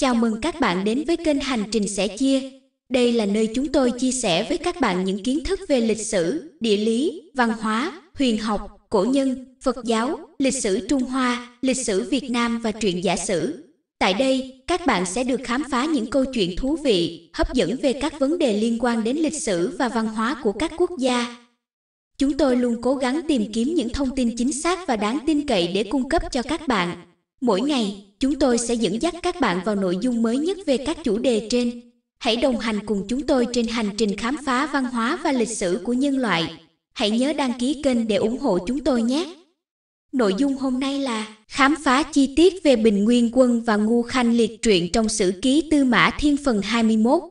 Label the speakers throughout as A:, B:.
A: Chào mừng các bạn đến với kênh Hành trình sẻ chia. Đây là nơi chúng tôi chia sẻ với các bạn những kiến thức về lịch sử, địa lý, văn hóa, huyền học, cổ nhân, Phật giáo, lịch sử Trung Hoa, lịch sử Việt Nam và truyện giả sử. Tại đây, các bạn sẽ được khám phá những câu chuyện thú vị, hấp dẫn về các vấn đề liên quan đến lịch sử và văn hóa của các quốc gia. Chúng tôi luôn cố gắng tìm kiếm những thông tin chính xác và đáng tin cậy để cung cấp cho các bạn. Mỗi ngày, chúng tôi sẽ dẫn dắt các bạn vào nội dung mới nhất về các chủ đề trên. Hãy đồng hành cùng chúng tôi trên hành trình khám phá văn hóa và lịch sử của nhân loại. Hãy nhớ đăng ký kênh để ủng hộ chúng tôi nhé. Nội dung hôm nay là khám phá chi tiết về Bình Nguyên Quân và Ngu Khanh liệt truyện trong sử ký Tư Mã Thiên phần 21.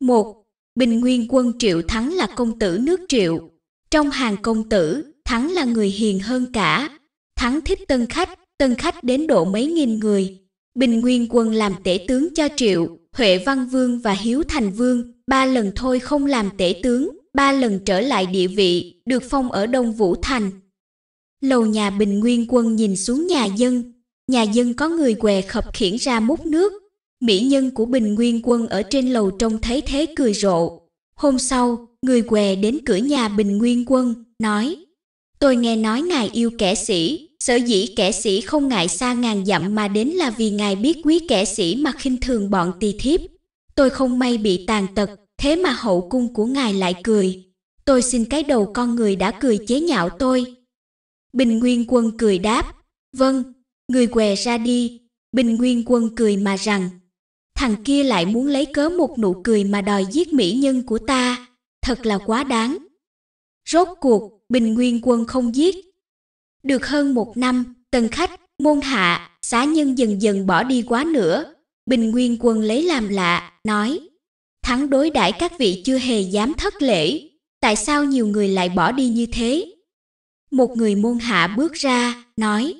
A: 1. Bình Nguyên Quân Triệu Thắng là công tử nước Triệu. Trong hàng công tử, Thắng là người hiền hơn cả. Thắng thích tân khách, tân khách đến độ mấy nghìn người. Bình Nguyên quân làm tể tướng cho Triệu, Huệ Văn Vương và Hiếu Thành Vương, ba lần thôi không làm tể tướng, ba lần trở lại địa vị, được phong ở Đông Vũ Thành. Lầu nhà Bình Nguyên quân nhìn xuống nhà dân, nhà dân có người què khập khiển ra múc nước. Mỹ nhân của Bình Nguyên quân ở trên lầu trông thấy thế cười rộ. Hôm sau, người què đến cửa nhà Bình Nguyên quân, nói Tôi nghe nói ngài yêu kẻ sĩ, Sở dĩ kẻ sĩ không ngại xa ngàn dặm mà đến là vì ngài biết quý kẻ sĩ mà khinh thường bọn tỳ thiếp. Tôi không may bị tàn tật, thế mà hậu cung của ngài lại cười. Tôi xin cái đầu con người đã cười chế nhạo tôi. Bình Nguyên Quân cười đáp, vâng, người què ra đi. Bình Nguyên Quân cười mà rằng, thằng kia lại muốn lấy cớ một nụ cười mà đòi giết mỹ nhân của ta, thật là quá đáng. Rốt cuộc, Bình Nguyên Quân không giết, được hơn một năm, tần khách, môn hạ, xá nhân dần dần bỏ đi quá nữa. Bình Nguyên quân lấy làm lạ, nói Thắng đối đãi các vị chưa hề dám thất lễ, tại sao nhiều người lại bỏ đi như thế? Một người môn hạ bước ra, nói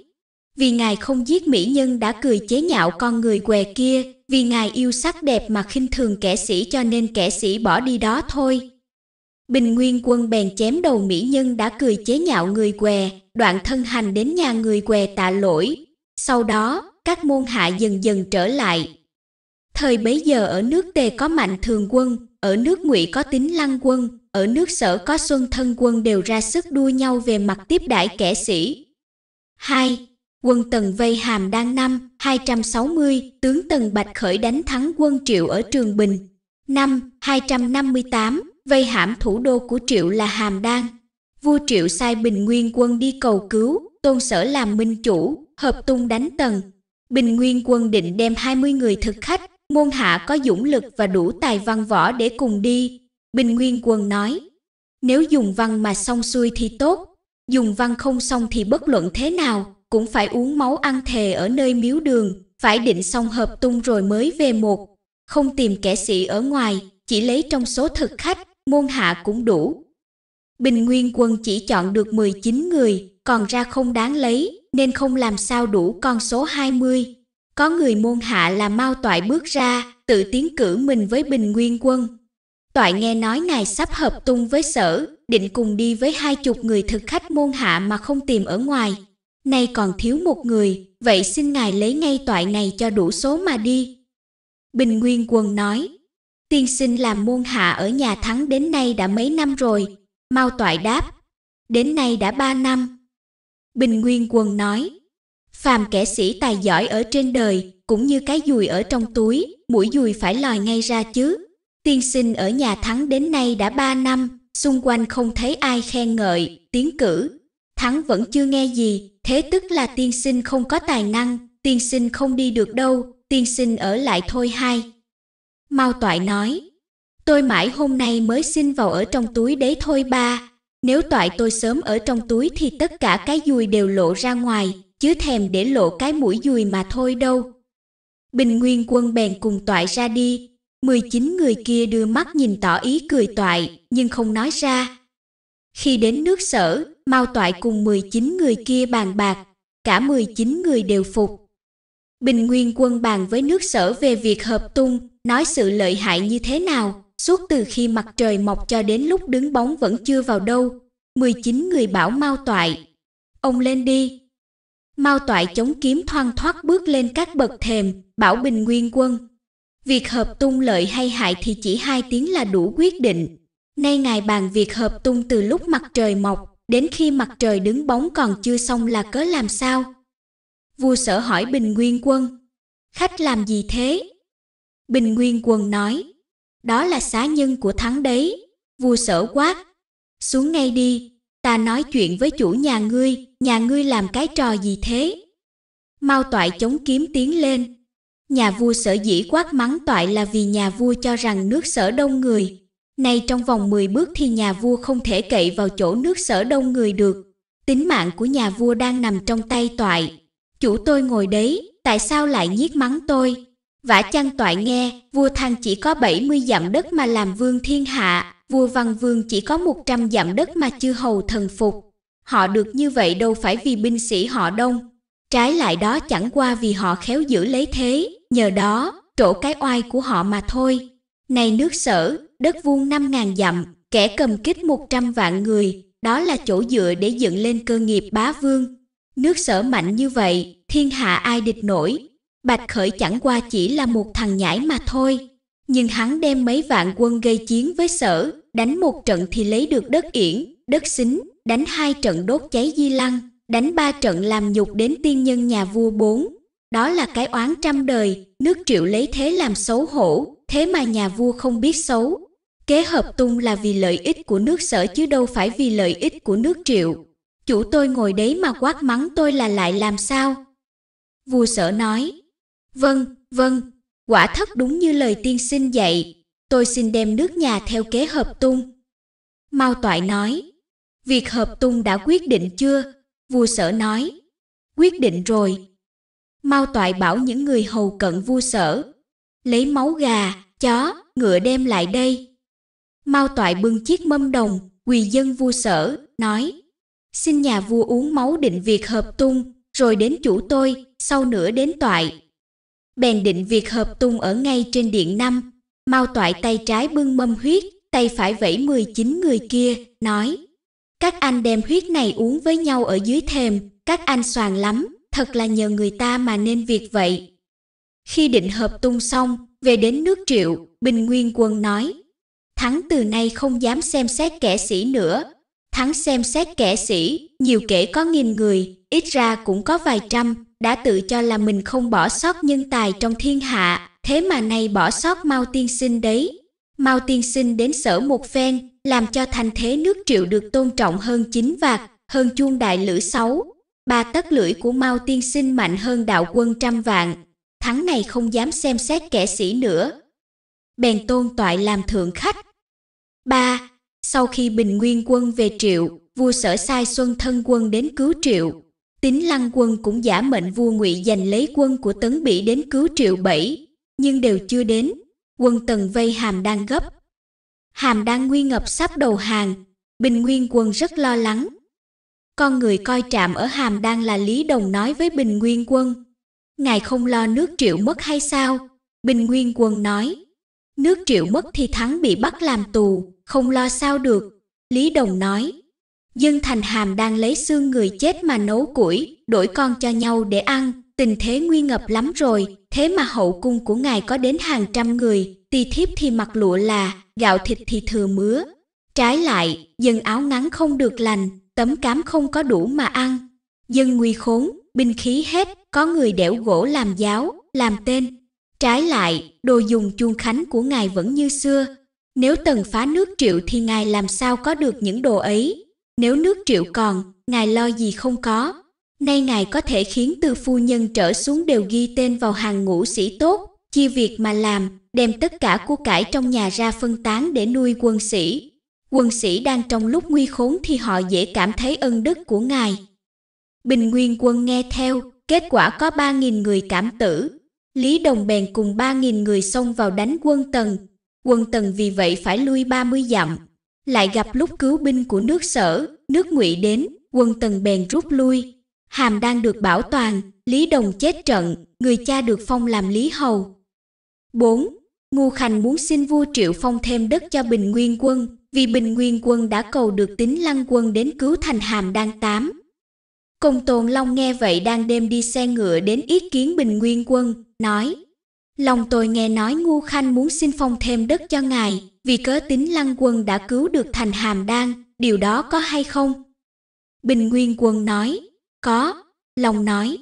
A: Vì ngài không giết mỹ nhân đã cười chế nhạo con người què kia, vì ngài yêu sắc đẹp mà khinh thường kẻ sĩ cho nên kẻ sĩ bỏ đi đó thôi, Bình Nguyên quân bèn chém đầu mỹ nhân đã cười chế nhạo người què, đoạn thân hành đến nhà người què tạ lỗi. Sau đó, các môn hạ dần dần trở lại. Thời bấy giờ ở nước Tề có mạnh thường quân, ở nước Ngụy có tính lăng quân, ở nước Sở có xuân thân quân đều ra sức đua nhau về mặt tiếp đãi kẻ sĩ. 2. Quân Tần vây hàm Đan năm 260, tướng Tần Bạch khởi đánh thắng quân Triệu ở Trường Bình. Năm 258, vây hãm thủ đô của Triệu là Hàm Đan. Vua Triệu sai Bình Nguyên quân đi cầu cứu, tôn sở làm minh chủ, hợp tung đánh tần. Bình Nguyên quân định đem 20 người thực khách, môn hạ có dũng lực và đủ tài văn võ để cùng đi. Bình Nguyên quân nói, nếu dùng văn mà xong xuôi thì tốt, dùng văn không xong thì bất luận thế nào, cũng phải uống máu ăn thề ở nơi miếu đường, phải định xong hợp tung rồi mới về một. Không tìm kẻ sĩ ở ngoài, chỉ lấy trong số thực khách, môn hạ cũng đủ. Bình Nguyên quân chỉ chọn được 19 người, còn ra không đáng lấy, nên không làm sao đủ con số 20. Có người môn hạ là mau toại bước ra, tự tiến cử mình với Bình Nguyên quân. Toại nghe nói ngài sắp hợp tung với sở, định cùng đi với hai chục người thực khách môn hạ mà không tìm ở ngoài. Nay còn thiếu một người, vậy xin ngài lấy ngay toại này cho đủ số mà đi. Bình Nguyên Quân nói, tiên sinh làm môn hạ ở nhà thắng đến nay đã mấy năm rồi mao toại đáp đến nay đã ba năm bình nguyên quân nói phàm kẻ sĩ tài giỏi ở trên đời cũng như cái dùi ở trong túi mũi dùi phải lòi ngay ra chứ tiên sinh ở nhà thắng đến nay đã ba năm xung quanh không thấy ai khen ngợi tiến cử thắng vẫn chưa nghe gì thế tức là tiên sinh không có tài năng tiên sinh không đi được đâu tiên sinh ở lại thôi hai Mao Toại nói, tôi mãi hôm nay mới xin vào ở trong túi đấy thôi ba, nếu toại tôi sớm ở trong túi thì tất cả cái dùi đều lộ ra ngoài, chứ thèm để lộ cái mũi dùi mà thôi đâu. Bình Nguyên quân bèn cùng toại ra đi, 19 người kia đưa mắt nhìn tỏ ý cười toại, nhưng không nói ra. Khi đến nước sở, Mao Toại cùng 19 người kia bàn bạc, cả 19 người đều phục. Bình Nguyên quân bàn với nước sở về việc hợp tung, nói sự lợi hại như thế nào, suốt từ khi mặt trời mọc cho đến lúc đứng bóng vẫn chưa vào đâu. 19 người bảo mau Toại, ông lên đi. Mao Toại chống kiếm thoang thoát bước lên các bậc thềm, bảo Bình Nguyên quân. Việc hợp tung lợi hay hại thì chỉ hai tiếng là đủ quyết định. Nay ngài bàn việc hợp tung từ lúc mặt trời mọc, đến khi mặt trời đứng bóng còn chưa xong là cớ làm sao? Vua sở hỏi Bình Nguyên quân, khách làm gì thế? Bình Nguyên Quân nói, đó là xá nhân của thắng đấy, vua sở quát. Xuống ngay đi, ta nói chuyện với chủ nhà ngươi, nhà ngươi làm cái trò gì thế? Mau toại chống kiếm tiến lên. Nhà vua sở dĩ quát mắng toại là vì nhà vua cho rằng nước sở đông người. Nay trong vòng 10 bước thì nhà vua không thể cậy vào chỗ nước sở đông người được. Tính mạng của nhà vua đang nằm trong tay toại. Chủ tôi ngồi đấy, tại sao lại nhiếc mắng tôi? Vả chăng toại nghe, vua thăng chỉ có 70 dặm đất mà làm vương thiên hạ, vua văn vương chỉ có 100 dặm đất mà chư hầu thần phục. Họ được như vậy đâu phải vì binh sĩ họ đông. Trái lại đó chẳng qua vì họ khéo giữ lấy thế, nhờ đó, trổ cái oai của họ mà thôi. Này nước sở, đất vuông 5.000 dặm, kẻ cầm kích 100 vạn người, đó là chỗ dựa để dựng lên cơ nghiệp bá vương. Nước sở mạnh như vậy, thiên hạ ai địch nổi, Bạch Khởi chẳng qua chỉ là một thằng nhãi mà thôi, nhưng hắn đem mấy vạn quân gây chiến với sở, đánh một trận thì lấy được đất yển, đất xính, đánh hai trận đốt cháy di lăng, đánh ba trận làm nhục đến tiên nhân nhà vua bốn. Đó là cái oán trăm đời, nước triệu lấy thế làm xấu hổ, thế mà nhà vua không biết xấu. Kế hợp tung là vì lợi ích của nước sở chứ đâu phải vì lợi ích của nước triệu. Chủ tôi ngồi đấy mà quát mắng tôi là lại làm sao? Vua sở nói, Vâng, vâng, quả thất đúng như lời tiên sinh dạy, tôi xin đem nước nhà theo kế hợp tung. Mao Toại nói, việc hợp tung đã quyết định chưa? Vua sở nói, quyết định rồi. Mao Toại bảo những người hầu cận vua sở, lấy máu gà, chó, ngựa đem lại đây. Mao Toại bưng chiếc mâm đồng, quỳ dân vua sở, nói, xin nhà vua uống máu định việc hợp tung, rồi đến chủ tôi, sau nữa đến toại, bèn định việc hợp tung ở ngay trên điện năm mau toại tay trái bưng mâm huyết tay phải vẫy 19 người kia nói các anh đem huyết này uống với nhau ở dưới thềm các anh soàn lắm thật là nhờ người ta mà nên việc vậy khi định hợp tung xong về đến nước triệu bình nguyên quân nói thắng từ nay không dám xem xét kẻ sĩ nữa thắng xem xét kẻ sĩ nhiều kể có nghìn người ít ra cũng có vài trăm đã tự cho là mình không bỏ sót nhân tài trong thiên hạ, thế mà nay bỏ sót Mao tiên sinh đấy. Mao tiên sinh đến sở một phen, làm cho thành thế nước triệu được tôn trọng hơn chính vạc, hơn chuông đại lữ sáu. Ba tất lưỡi của Mao tiên sinh mạnh hơn đạo quân trăm vạn. Thắng này không dám xem xét kẻ sĩ nữa. Bèn tôn toại làm thượng khách. ba Sau khi Bình Nguyên quân về triệu, vua sở sai Xuân Thân quân đến cứu triệu, Tín Lăng quân cũng giả mệnh vua Ngụy giành lấy quân của Tấn Bỉ đến cứu Triệu Bảy, nhưng đều chưa đến. Quân Tần vây Hàm đang gấp. Hàm đang nguy ngập sắp đầu hàng, Bình Nguyên quân rất lo lắng. Con người coi trạm ở Hàm đang là Lý Đồng nói với Bình Nguyên quân. Ngài không lo nước Triệu mất hay sao? Bình Nguyên quân nói. Nước Triệu mất thì thắng bị bắt làm tù, không lo sao được. Lý Đồng nói dân thành hàm đang lấy xương người chết mà nấu củi, đổi con cho nhau để ăn, tình thế nguy ngập lắm rồi, thế mà hậu cung của ngài có đến hàng trăm người, tỳ thiếp thì mặc lụa là, gạo thịt thì thừa mứa. Trái lại, dân áo ngắn không được lành, tấm cám không có đủ mà ăn. Dân nguy khốn, binh khí hết, có người đẽo gỗ làm giáo, làm tên. Trái lại, đồ dùng chuông khánh của ngài vẫn như xưa. Nếu tần phá nước triệu thì ngài làm sao có được những đồ ấy, nếu nước triệu còn, ngài lo gì không có. Nay ngài có thể khiến tư phu nhân trở xuống đều ghi tên vào hàng ngũ sĩ tốt, chia việc mà làm, đem tất cả của cải trong nhà ra phân tán để nuôi quân sĩ. Quân sĩ đang trong lúc nguy khốn thì họ dễ cảm thấy ân đức của ngài. Bình Nguyên quân nghe theo, kết quả có ba nghìn người cảm tử. Lý Đồng bèn cùng ba nghìn người xông vào đánh quân Tần. Quân Tần vì vậy phải lui ba mươi dặm, lại gặp lúc cứu binh của nước sở, nước ngụy đến, quân tần bèn rút lui. Hàm đang được bảo toàn, Lý Đồng chết trận, người cha được phong làm Lý Hầu. 4. Ngu Khanh muốn xin vua Triệu Phong thêm đất cho Bình Nguyên quân, vì Bình Nguyên quân đã cầu được tính lăng quân đến cứu thành Hàm đang Tám. Công Tôn Long nghe vậy đang đêm đi xe ngựa đến ý kiến Bình Nguyên quân, nói Lòng tôi nghe nói Ngu Khanh muốn xin phong thêm đất cho ngài, vì cớ tính lăng quân đã cứu được thành hàm đan, điều đó có hay không? Bình Nguyên quân nói, có, lòng nói.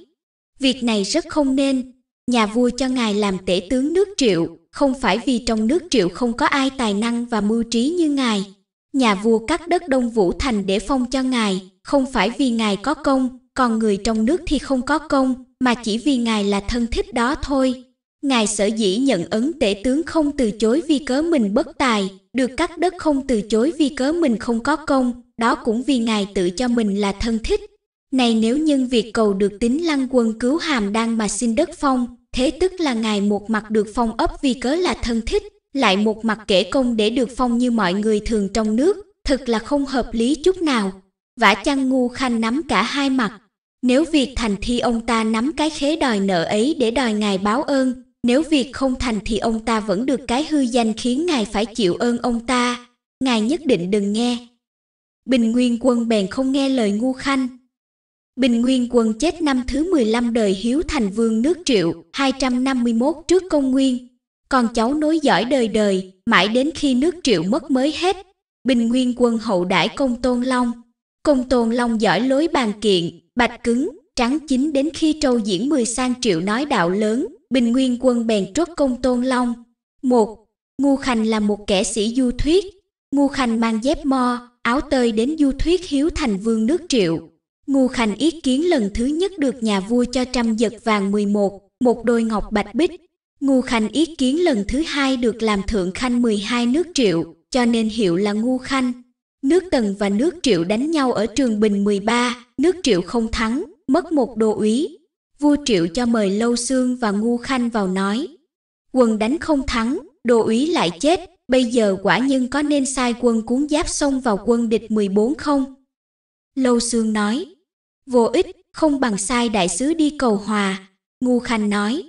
A: Việc này rất không nên, nhà vua cho ngài làm tể tướng nước triệu, không phải vì trong nước triệu không có ai tài năng và mưu trí như ngài. Nhà vua cắt đất Đông Vũ Thành để phong cho ngài, không phải vì ngài có công, còn người trong nước thì không có công, mà chỉ vì ngài là thân thích đó thôi. Ngài sở dĩ nhận ấn tể tướng không từ chối vì cớ mình bất tài, được cắt đất không từ chối vì cớ mình không có công, đó cũng vì Ngài tự cho mình là thân thích. Này nếu nhân việc cầu được tính lăng quân cứu hàm đang mà xin đất phong, thế tức là Ngài một mặt được phong ấp vì cớ là thân thích, lại một mặt kể công để được phong như mọi người thường trong nước, thật là không hợp lý chút nào. Vả chăng ngu khanh nắm cả hai mặt. Nếu việc thành thi ông ta nắm cái khế đòi nợ ấy để đòi ngài báo ơn, nếu việc không thành thì ông ta vẫn được cái hư danh khiến ngài phải chịu ơn ông ta, ngài nhất định đừng nghe. Bình Nguyên Quân bèn không nghe lời ngu khanh. Bình Nguyên Quân chết năm thứ 15 đời Hiếu Thành Vương nước Triệu, 251 trước công nguyên. Còn cháu nối dõi đời đời, mãi đến khi nước Triệu mất mới hết. Bình Nguyên Quân hậu đãi công Tôn Long. Công Tôn Long giỏi lối bàn kiện, bạch cứng, trắng chính đến khi trâu diễn mười sang triệu nói đạo lớn, Bình Nguyên quân bèn trút công Tôn Long. Một, Ngô Khanh là một kẻ sĩ du thuyết. Ngô Khanh mang dép mo, áo tơi đến du thuyết hiếu thành vương nước triệu. Ngô Khanh ý kiến lần thứ nhất được nhà vua cho trăm giật vàng 11, một đôi ngọc bạch bích. Ngô Khanh ý kiến lần thứ hai được làm thượng khanh 12 nước triệu, cho nên hiệu là Ngô Khanh. Nước Tần và nước Triệu đánh nhau ở Trường Bình 13, nước Triệu không thắng, mất một đô úy, vua triệu cho mời lâu xương và ngu khanh vào nói quân đánh không thắng đô úy lại chết bây giờ quả nhân có nên sai quân cuốn giáp xông vào quân địch 14 không lâu xương nói vô ích không bằng sai đại sứ đi cầu hòa ngu khanh nói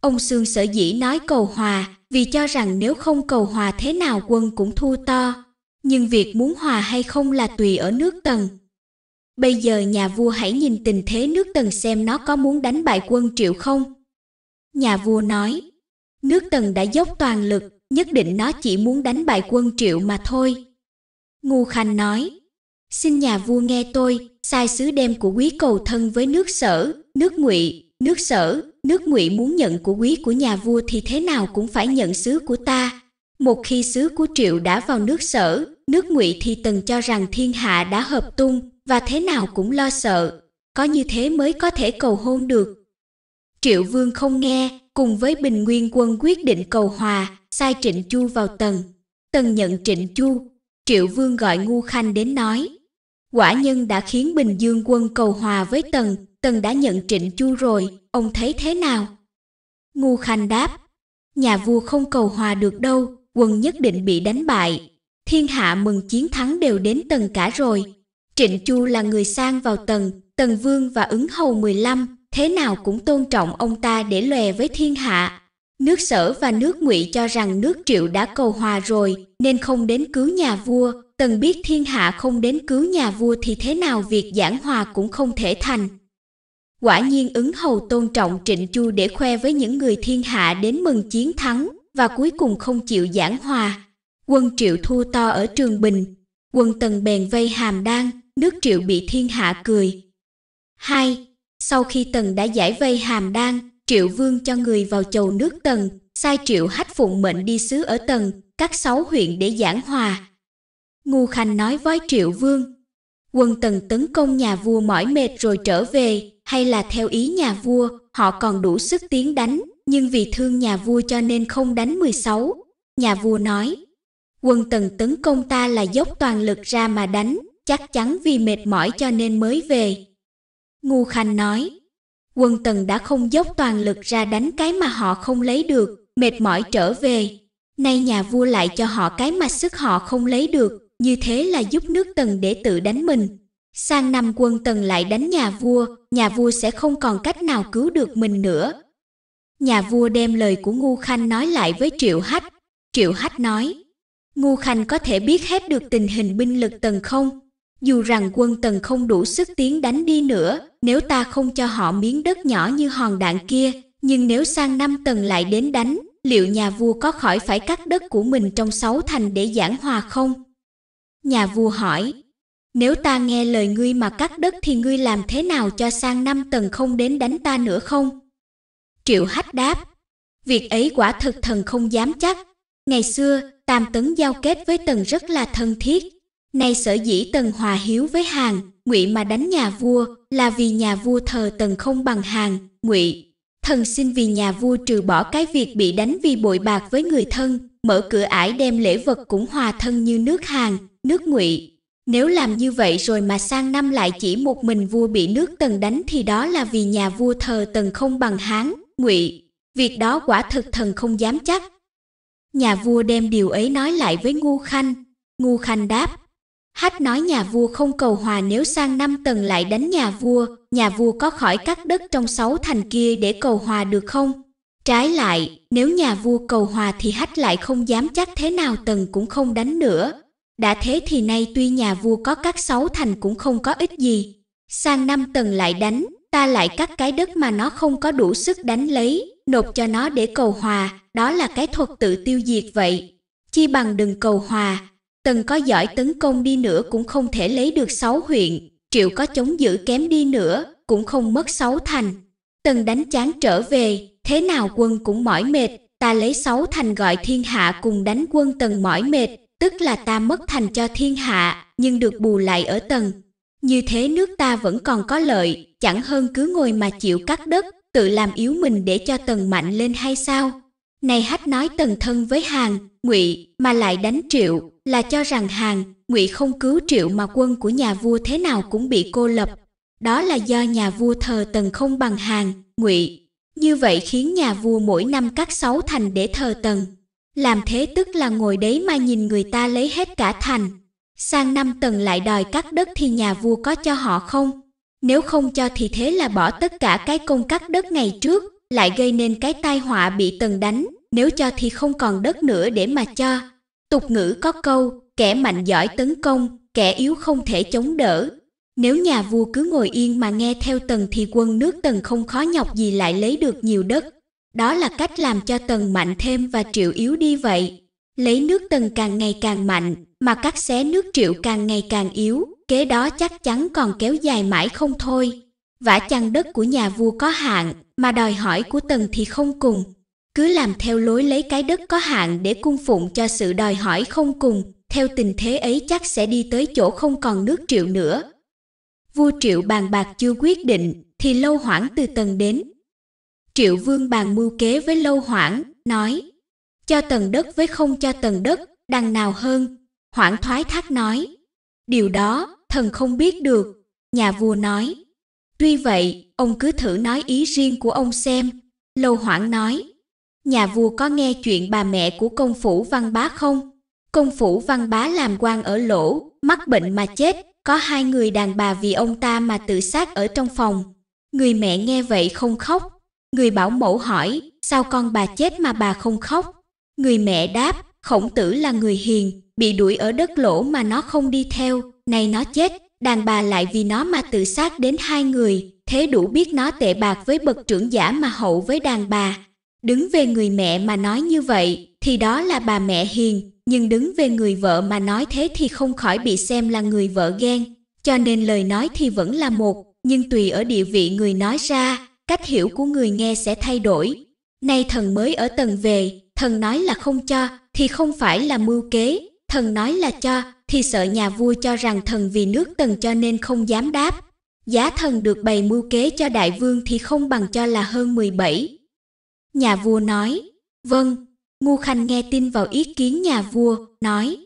A: ông xương sở dĩ nói cầu hòa vì cho rằng nếu không cầu hòa thế nào quân cũng thua to nhưng việc muốn hòa hay không là tùy ở nước tần Bây giờ nhà vua hãy nhìn tình thế nước Tần xem nó có muốn đánh bại quân Triệu không. Nhà vua nói, nước Tần đã dốc toàn lực, nhất định nó chỉ muốn đánh bại quân Triệu mà thôi. Ngu Khanh nói, xin nhà vua nghe tôi, sai sứ đem của quý cầu thân với nước sở, nước ngụy, nước sở, nước ngụy muốn nhận của quý của nhà vua thì thế nào cũng phải nhận sứ của ta. Một khi sứ của Triệu đã vào nước sở, nước ngụy thì Tần cho rằng thiên hạ đã hợp tung, và thế nào cũng lo sợ, có như thế mới có thể cầu hôn được. Triệu Vương không nghe, cùng với Bình Nguyên quân quyết định cầu hòa, sai Trịnh Chu vào tần Tần nhận Trịnh Chu, Triệu Vương gọi Ngu Khanh đến nói. Quả nhân đã khiến Bình Dương quân cầu hòa với Tần, Tần đã nhận Trịnh Chu rồi, ông thấy thế nào? Ngu Khanh đáp, nhà vua không cầu hòa được đâu, quân nhất định bị đánh bại. Thiên hạ mừng chiến thắng đều đến Tần cả rồi, Trịnh Chu là người sang vào tần, tần vương và ứng hầu 15, thế nào cũng tôn trọng ông ta để lòe với thiên hạ. Nước sở và nước ngụy cho rằng nước triệu đã cầu hòa rồi, nên không đến cứu nhà vua. Tần biết thiên hạ không đến cứu nhà vua thì thế nào việc giảng hòa cũng không thể thành. Quả nhiên ứng hầu tôn trọng trịnh chu để khoe với những người thiên hạ đến mừng chiến thắng, và cuối cùng không chịu giảng hòa. Quân triệu thua to ở Trường Bình, quân tần bèn vây hàm đan, nước triệu bị thiên hạ cười. 2. Sau khi Tần đã giải vây hàm đan, Triệu Vương cho người vào chầu nước Tần, sai Triệu Hách phụng mệnh đi sứ ở Tần, các sáu huyện để giảng hòa. ngô Khanh nói với Triệu Vương, quân Tần tấn công nhà vua mỏi mệt rồi trở về, hay là theo ý nhà vua, họ còn đủ sức tiến đánh, nhưng vì thương nhà vua cho nên không đánh 16. Nhà vua nói, quân Tần tấn công ta là dốc toàn lực ra mà đánh, chắc chắn vì mệt mỏi cho nên mới về. Ngu Khanh nói, quân tần đã không dốc toàn lực ra đánh cái mà họ không lấy được, mệt mỏi trở về. Nay nhà vua lại cho họ cái mà sức họ không lấy được, như thế là giúp nước tần để tự đánh mình. Sang năm quân tần lại đánh nhà vua, nhà vua sẽ không còn cách nào cứu được mình nữa. Nhà vua đem lời của Ngu Khanh nói lại với Triệu Hách. Triệu Hách nói, Ngu Khanh có thể biết hết được tình hình binh lực tần không? dù rằng quân tần không đủ sức tiến đánh đi nữa, nếu ta không cho họ miếng đất nhỏ như hòn đạn kia, nhưng nếu sang năm tần lại đến đánh, liệu nhà vua có khỏi phải cắt đất của mình trong sáu thành để giảng hòa không? Nhà vua hỏi, nếu ta nghe lời ngươi mà cắt đất thì ngươi làm thế nào cho sang năm tần không đến đánh ta nữa không? Triệu Hách đáp, việc ấy quả thực thần không dám chắc. Ngày xưa, Tam Tấn giao kết với Tần rất là thân thiết, Nay sở dĩ Tần hòa hiếu với Hàn, Ngụy mà đánh nhà vua là vì nhà vua thờ Tần không bằng Hàn, Ngụy. Thần xin vì nhà vua trừ bỏ cái việc bị đánh vì bội bạc với người thân, mở cửa ải đem lễ vật cũng hòa thân như nước Hàn, nước Ngụy. Nếu làm như vậy rồi mà sang năm lại chỉ một mình vua bị nước Tần đánh thì đó là vì nhà vua thờ Tần không bằng Hán, Ngụy. Việc đó quả thực thần không dám chắc. Nhà vua đem điều ấy nói lại với Ngu Khanh. Ngu Khanh đáp, Hát nói nhà vua không cầu hòa nếu sang năm tầng lại đánh nhà vua, nhà vua có khỏi cắt đất trong sáu thành kia để cầu hòa được không? Trái lại, nếu nhà vua cầu hòa thì hách lại không dám chắc thế nào tần cũng không đánh nữa. Đã thế thì nay tuy nhà vua có cắt sáu thành cũng không có ích gì. Sang năm tầng lại đánh, ta lại cắt cái đất mà nó không có đủ sức đánh lấy, nộp cho nó để cầu hòa, đó là cái thuật tự tiêu diệt vậy. Chi bằng đừng cầu hòa, Tần có giỏi tấn công đi nữa cũng không thể lấy được sáu huyện, Triệu có chống giữ kém đi nữa cũng không mất sáu thành. Tần đánh chán trở về, thế nào quân cũng mỏi mệt, ta lấy sáu thành gọi thiên hạ cùng đánh quân Tần mỏi mệt, tức là ta mất thành cho thiên hạ, nhưng được bù lại ở Tần. Như thế nước ta vẫn còn có lợi, chẳng hơn cứ ngồi mà chịu cắt đất, tự làm yếu mình để cho Tần mạnh lên hay sao? Này hách nói tần thân với hàng, ngụy mà lại đánh triệu, là cho rằng hàng, ngụy không cứu triệu mà quân của nhà vua thế nào cũng bị cô lập. Đó là do nhà vua thờ tần không bằng hàng, ngụy. Như vậy khiến nhà vua mỗi năm cắt sáu thành để thờ tần. Làm thế tức là ngồi đấy mà nhìn người ta lấy hết cả thành. Sang năm tần lại đòi cắt đất thì nhà vua có cho họ không? Nếu không cho thì thế là bỏ tất cả cái công cắt đất ngày trước, lại gây nên cái tai họa bị tần đánh, nếu cho thì không còn đất nữa để mà cho. Tục ngữ có câu, kẻ mạnh giỏi tấn công, kẻ yếu không thể chống đỡ. Nếu nhà vua cứ ngồi yên mà nghe theo tần thì quân nước tần không khó nhọc gì lại lấy được nhiều đất. Đó là cách làm cho tần mạnh thêm và triệu yếu đi vậy. Lấy nước tần càng ngày càng mạnh, mà cắt xé nước triệu càng ngày càng yếu, kế đó chắc chắn còn kéo dài mãi không thôi vả chăng đất của nhà vua có hạn, mà đòi hỏi của tần thì không cùng. Cứ làm theo lối lấy cái đất có hạn để cung phụng cho sự đòi hỏi không cùng, theo tình thế ấy chắc sẽ đi tới chỗ không còn nước triệu nữa. Vua triệu bàn bạc chưa quyết định, thì lâu hoảng từ tần đến. Triệu vương bàn mưu kế với lâu hoảng, nói, cho tần đất với không cho tần đất, đằng nào hơn? Hoảng thoái thác nói, điều đó, thần không biết được. Nhà vua nói, Tuy vậy, ông cứ thử nói ý riêng của ông xem. Lâu hoảng nói, nhà vua có nghe chuyện bà mẹ của công phủ văn bá không? Công phủ văn bá làm quan ở lỗ, mắc bệnh mà chết, có hai người đàn bà vì ông ta mà tự sát ở trong phòng. Người mẹ nghe vậy không khóc. Người bảo mẫu hỏi, sao con bà chết mà bà không khóc? Người mẹ đáp, khổng tử là người hiền, bị đuổi ở đất lỗ mà nó không đi theo, nay nó chết, đàn bà lại vì nó mà tự sát đến hai người, thế đủ biết nó tệ bạc với bậc trưởng giả mà hậu với đàn bà. Đứng về người mẹ mà nói như vậy, thì đó là bà mẹ hiền, nhưng đứng về người vợ mà nói thế thì không khỏi bị xem là người vợ ghen. Cho nên lời nói thì vẫn là một, nhưng tùy ở địa vị người nói ra, cách hiểu của người nghe sẽ thay đổi. Nay thần mới ở tầng về, thần nói là không cho, thì không phải là mưu kế, thần nói là cho, thì sợ nhà vua cho rằng thần vì nước tần cho nên không dám đáp. Giá thần được bày mưu kế cho đại vương thì không bằng cho là hơn 17. Nhà vua nói, vâng, Ngu Khanh nghe tin vào ý kiến nhà vua, nói,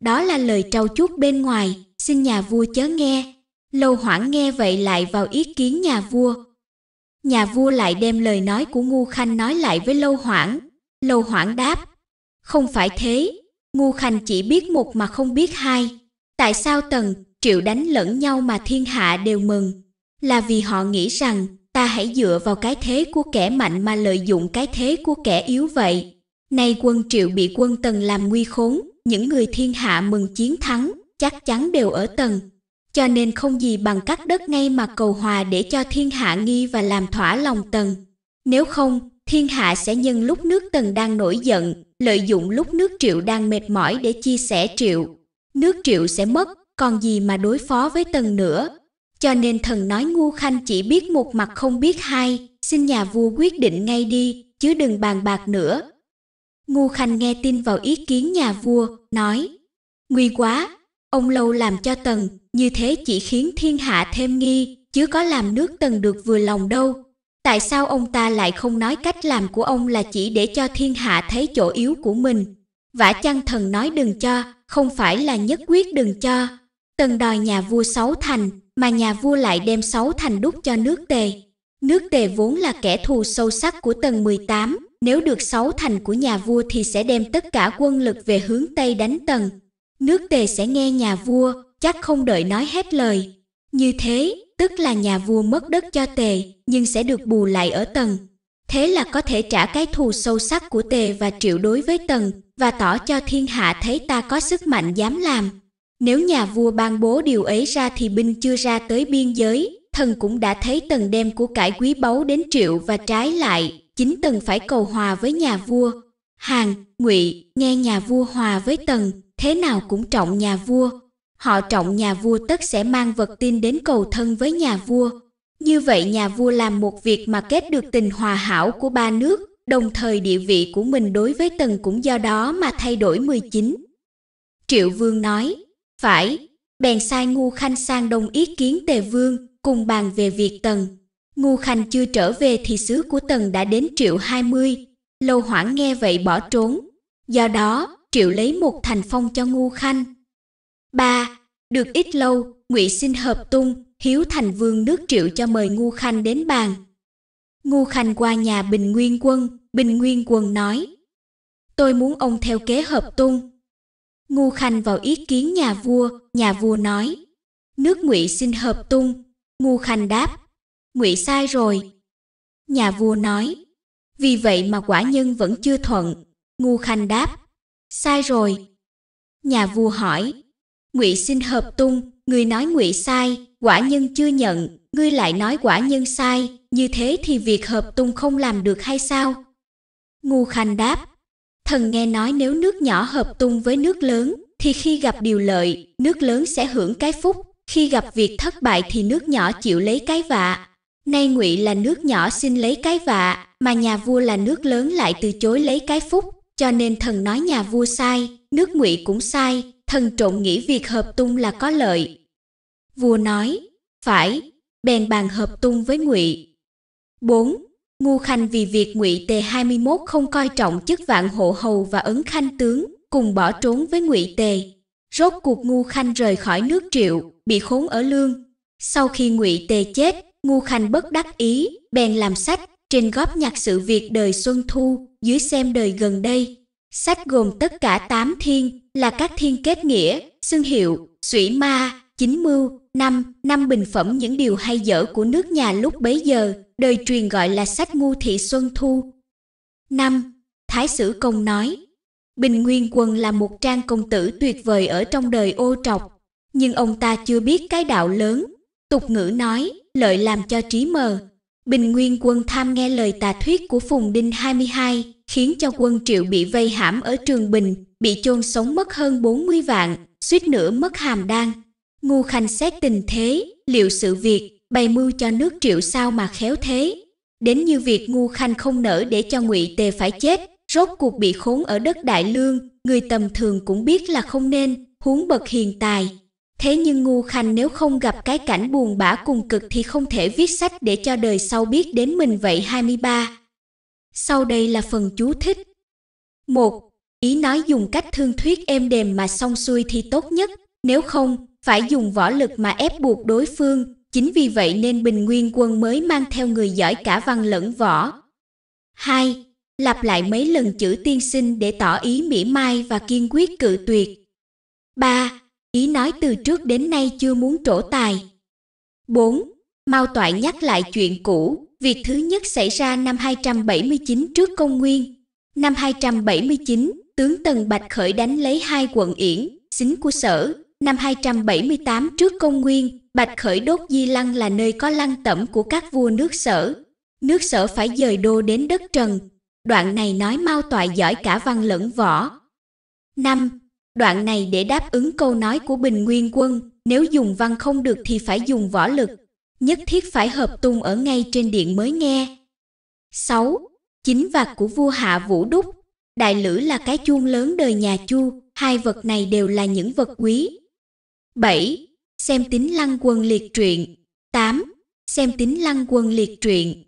A: đó là lời trau chuốt bên ngoài, xin nhà vua chớ nghe. Lâu hoảng nghe vậy lại vào ý kiến nhà vua. Nhà vua lại đem lời nói của Ngu Khanh nói lại với Lâu hoảng. Lâu hoảng đáp, không phải thế, Ngu Khanh chỉ biết một mà không biết hai. Tại sao Tần, Triệu đánh lẫn nhau mà thiên hạ đều mừng? Là vì họ nghĩ rằng ta hãy dựa vào cái thế của kẻ mạnh mà lợi dụng cái thế của kẻ yếu vậy. Nay quân Triệu bị quân Tần làm nguy khốn, những người thiên hạ mừng chiến thắng, chắc chắn đều ở Tần. Cho nên không gì bằng cắt đất ngay mà cầu hòa để cho thiên hạ nghi và làm thỏa lòng Tần. Nếu không, thiên hạ sẽ nhân lúc nước Tần đang nổi giận, lợi dụng lúc nước triệu đang mệt mỏi để chia sẻ triệu. Nước triệu sẽ mất, còn gì mà đối phó với tần nữa. Cho nên thần nói ngu khanh chỉ biết một mặt không biết hai, xin nhà vua quyết định ngay đi, chứ đừng bàn bạc nữa. Ngu khanh nghe tin vào ý kiến nhà vua, nói Nguy quá, ông lâu làm cho tần, như thế chỉ khiến thiên hạ thêm nghi, chứ có làm nước tần được vừa lòng đâu, tại sao ông ta lại không nói cách làm của ông là chỉ để cho thiên hạ thấy chỗ yếu của mình? Vả chăng thần nói đừng cho, không phải là nhất quyết đừng cho. Tần đòi nhà vua sáu thành, mà nhà vua lại đem sáu thành đúc cho nước tề. Nước tề vốn là kẻ thù sâu sắc của tần 18, nếu được sáu thành của nhà vua thì sẽ đem tất cả quân lực về hướng Tây đánh tần. Nước tề sẽ nghe nhà vua, chắc không đợi nói hết lời. Như thế, tức là nhà vua mất đất cho tề nhưng sẽ được bù lại ở tần thế là có thể trả cái thù sâu sắc của tề và triệu đối với tần và tỏ cho thiên hạ thấy ta có sức mạnh dám làm nếu nhà vua ban bố điều ấy ra thì binh chưa ra tới biên giới thần cũng đã thấy tần đem của cải quý báu đến triệu và trái lại chính tần phải cầu hòa với nhà vua hàng ngụy nghe nhà vua hòa với tần thế nào cũng trọng nhà vua họ trọng nhà vua tất sẽ mang vật tin đến cầu thân với nhà vua. Như vậy nhà vua làm một việc mà kết được tình hòa hảo của ba nước, đồng thời địa vị của mình đối với tần cũng do đó mà thay đổi 19. Triệu Vương nói, phải, bèn sai Ngu Khanh sang đồng ý kiến Tề Vương, cùng bàn về việc tần. Ngu Khanh chưa trở về thì sứ của tần đã đến triệu 20, lâu hoảng nghe vậy bỏ trốn. Do đó, triệu lấy một thành phong cho Ngu Khanh, 3. Được ít lâu, ngụy xin hợp tung, hiếu thành vương nước triệu cho mời Ngu Khanh đến bàn. Ngu Khanh qua nhà Bình Nguyên Quân, Bình Nguyên Quân nói Tôi muốn ông theo kế hợp tung. Ngu Khanh vào ý kiến nhà vua, nhà vua nói Nước ngụy xin hợp tung. Ngu Khanh đáp ngụy sai rồi. Nhà vua nói Vì vậy mà quả nhân vẫn chưa thuận. Ngu Khanh đáp Sai rồi. Nhà vua hỏi ngụy xin hợp tung ngươi nói ngụy sai quả nhân chưa nhận ngươi lại nói quả nhân sai như thế thì việc hợp tung không làm được hay sao ngu khanh đáp thần nghe nói nếu nước nhỏ hợp tung với nước lớn thì khi gặp điều lợi nước lớn sẽ hưởng cái phúc khi gặp việc thất bại thì nước nhỏ chịu lấy cái vạ nay ngụy là nước nhỏ xin lấy cái vạ mà nhà vua là nước lớn lại từ chối lấy cái phúc cho nên thần nói nhà vua sai nước ngụy cũng sai thần trộn nghĩ việc hợp tung là có lợi. Vua nói, phải, bèn bàn hợp tung với ngụy. 4. Ngu Khanh vì việc ngụy T21 không coi trọng chức vạn hộ hầu và ấn khanh tướng, cùng bỏ trốn với ngụy Tề. Rốt cuộc Ngu Khanh rời khỏi nước Triệu, bị khốn ở Lương. Sau khi ngụy Tề chết, Ngu Khanh bất đắc ý, bèn làm sách, trên góp nhặt sự việc đời Xuân Thu, dưới xem đời gần đây, Sách gồm tất cả 8 thiên là các thiên kết nghĩa, xương hiệu, sủy ma, chính mưu, năm, năm bình phẩm những điều hay dở của nước nhà lúc bấy giờ, đời truyền gọi là sách ngu thị xuân thu. năm Thái sử công nói, Bình Nguyên Quân là một trang công tử tuyệt vời ở trong đời ô trọc, nhưng ông ta chưa biết cái đạo lớn. Tục ngữ nói, lợi làm cho trí mờ, Bình Nguyên quân tham nghe lời tà thuyết của Phùng Đinh 22, khiến cho quân Triệu bị vây hãm ở Trường Bình, bị chôn sống mất hơn 40 vạn, suýt nữa mất hàm đan. Ngu Khanh xét tình thế, liệu sự việc, bày mưu cho nước Triệu sao mà khéo thế. Đến như việc Ngu Khanh không nỡ để cho Ngụy Tề phải chết, rốt cuộc bị khốn ở đất Đại Lương, người tầm thường cũng biết là không nên, huống bậc hiền tài, Thế nhưng ngô Khanh nếu không gặp cái cảnh buồn bã cùng cực thì không thể viết sách để cho đời sau biết đến mình vậy 23. Sau đây là phần chú thích. 1. Ý nói dùng cách thương thuyết êm đềm mà xong xuôi thì tốt nhất, nếu không, phải dùng võ lực mà ép buộc đối phương. Chính vì vậy nên Bình Nguyên quân mới mang theo người giỏi cả văn lẫn võ. 2. Lặp lại mấy lần chữ tiên sinh để tỏ ý mỉa mai và kiên quyết cự tuyệt. 3 ý nói từ trước đến nay chưa muốn trổ tài. 4. Mao Toại nhắc lại chuyện cũ, việc thứ nhất xảy ra năm 279 trước công nguyên. Năm 279, tướng Tần Bạch khởi đánh lấy hai quận Yển, xính của sở. Năm 278 trước công nguyên, Bạch khởi đốt Di Lăng là nơi có lăng tẩm của các vua nước sở. Nước sở phải dời đô đến đất trần. Đoạn này nói Mao Toại giỏi cả văn lẫn võ. 5. Đoạn này để đáp ứng câu nói của Bình Nguyên Quân, nếu dùng văn không được thì phải dùng võ lực, nhất thiết phải hợp tung ở ngay trên điện mới nghe. 6. Chính vạc của vua Hạ Vũ Đúc Đại lữ là cái chuông lớn đời nhà Chu, hai vật này đều là những vật quý. 7. Xem tính lăng quân liệt truyện 8. Xem tính lăng quân liệt truyện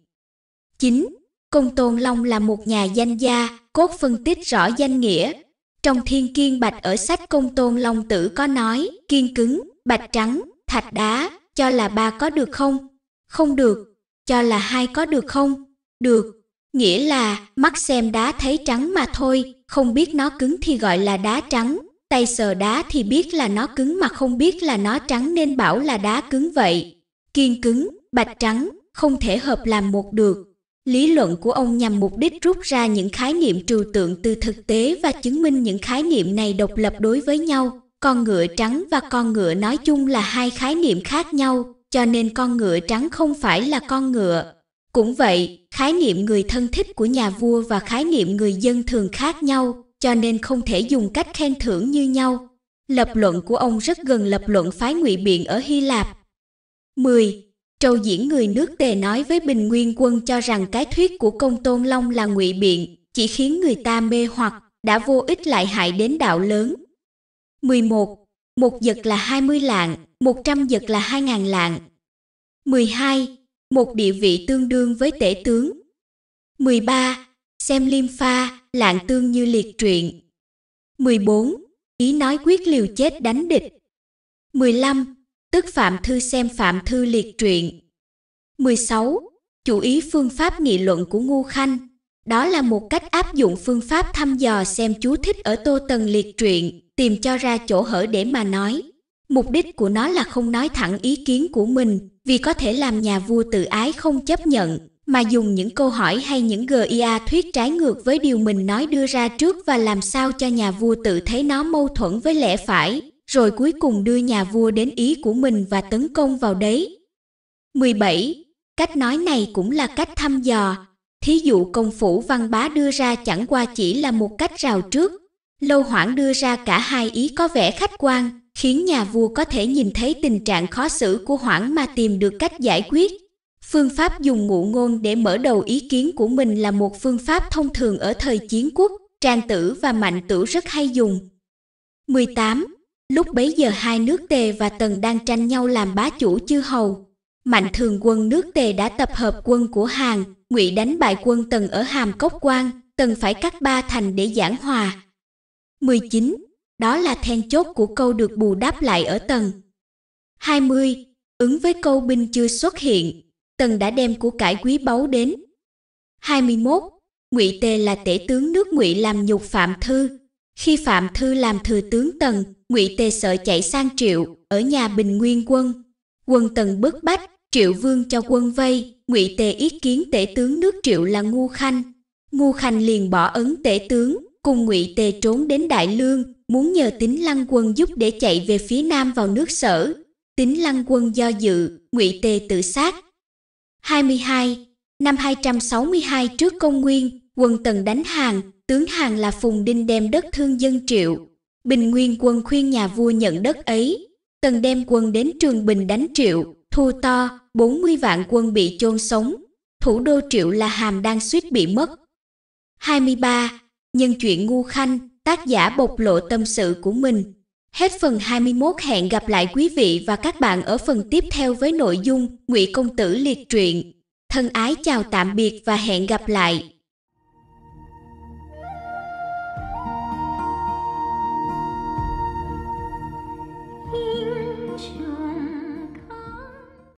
A: 9. Công Tôn Long là một nhà danh gia, cốt phân tích rõ danh nghĩa, trong thiên kiên bạch ở sách công tôn long tử có nói, kiên cứng, bạch trắng, thạch đá, cho là ba có được không? Không được, cho là hai có được không? Được, nghĩa là mắt xem đá thấy trắng mà thôi, không biết nó cứng thì gọi là đá trắng, tay sờ đá thì biết là nó cứng mà không biết là nó trắng nên bảo là đá cứng vậy. Kiên cứng, bạch trắng, không thể hợp làm một được lý luận của ông nhằm mục đích rút ra những khái niệm trừu tượng từ thực tế và chứng minh những khái niệm này độc lập đối với nhau con ngựa trắng và con ngựa nói chung là hai khái niệm khác nhau cho nên con ngựa trắng không phải là con ngựa cũng vậy khái niệm người thân thích của nhà vua và khái niệm người dân thường khác nhau cho nên không thể dùng cách khen thưởng như nhau lập luận của ông rất gần lập luận phái ngụy biện ở hy lạp 10. Trâu diễn người nước tề nói với Bình Nguyên quân cho rằng cái thuyết của công tôn long là ngụy biện, chỉ khiến người ta mê hoặc, đã vô ích lại hại đến đạo lớn. 11. Một giật là 20 lạng, 100 giật là 2.000 lạng. 12. Một địa vị tương đương với tể tướng. 13. Xem liêm pha, lạng tương như liệt truyện. 14. Ý nói quyết liều chết đánh địch. 15 tức Phạm Thư xem Phạm Thư liệt truyện. 16. Chủ ý phương pháp nghị luận của Ngô Khanh Đó là một cách áp dụng phương pháp thăm dò xem chú thích ở Tô Tần liệt truyện, tìm cho ra chỗ hở để mà nói. Mục đích của nó là không nói thẳng ý kiến của mình, vì có thể làm nhà vua tự ái không chấp nhận, mà dùng những câu hỏi hay những GIA thuyết trái ngược với điều mình nói đưa ra trước và làm sao cho nhà vua tự thấy nó mâu thuẫn với lẽ phải, rồi cuối cùng đưa nhà vua đến ý của mình và tấn công vào đấy. 17. Cách nói này cũng là cách thăm dò. Thí dụ công phủ văn bá đưa ra chẳng qua chỉ là một cách rào trước. Lâu hoãn đưa ra cả hai ý có vẻ khách quan, khiến nhà vua có thể nhìn thấy tình trạng khó xử của hoãn mà tìm được cách giải quyết. Phương pháp dùng ngụ ngôn để mở đầu ý kiến của mình là một phương pháp thông thường ở thời chiến quốc, Trang Tử và Mạnh Tử rất hay dùng. 18. Lúc bấy giờ hai nước Tề và Tần đang tranh nhau làm bá chủ chư hầu. Mạnh thường quân nước Tề đã tập hợp quân của Hàn, Ngụy đánh bại quân Tần ở Hàm Cốc Quan, Tần phải cắt ba thành để giảng hòa. 19. Đó là then chốt của câu được bù đắp lại ở Tần. 20. Ứng với câu binh chưa xuất hiện, Tần đã đem của cải quý báu đến. 21. Ngụy Tề là tể tướng nước Ngụy làm nhục Phạm Thư. Khi Phạm Thư làm thừa tướng Tần, ngụy tề sợ chạy sang triệu ở nhà bình nguyên quân quân tần bức bách triệu vương cho quân vây ngụy tề ý kiến tể tướng nước triệu là ngu khanh ngu khanh liền bỏ ấn tể tướng cùng ngụy tề trốn đến đại lương muốn nhờ tính lăng quân giúp để chạy về phía nam vào nước sở tính lăng quân do dự ngụy tề tự sát 22. Năm 262 trước công nguyên, quân Tần đánh hàng, tướng hàng là Phùng Đinh đem đất thương dân triệu, Bình Nguyên quân khuyên nhà vua nhận đất ấy, cần đem quân đến Trường Bình đánh Triệu, thu to, 40 vạn quân bị chôn sống, thủ đô Triệu là Hàm đang suýt bị mất. 23. Nhân chuyện ngu khanh, tác giả bộc lộ tâm sự của mình. Hết phần 21 hẹn gặp lại quý vị và các bạn ở phần tiếp theo với nội dung Ngụy Công Tử Liệt Truyện. Thân ái chào tạm biệt và hẹn gặp lại.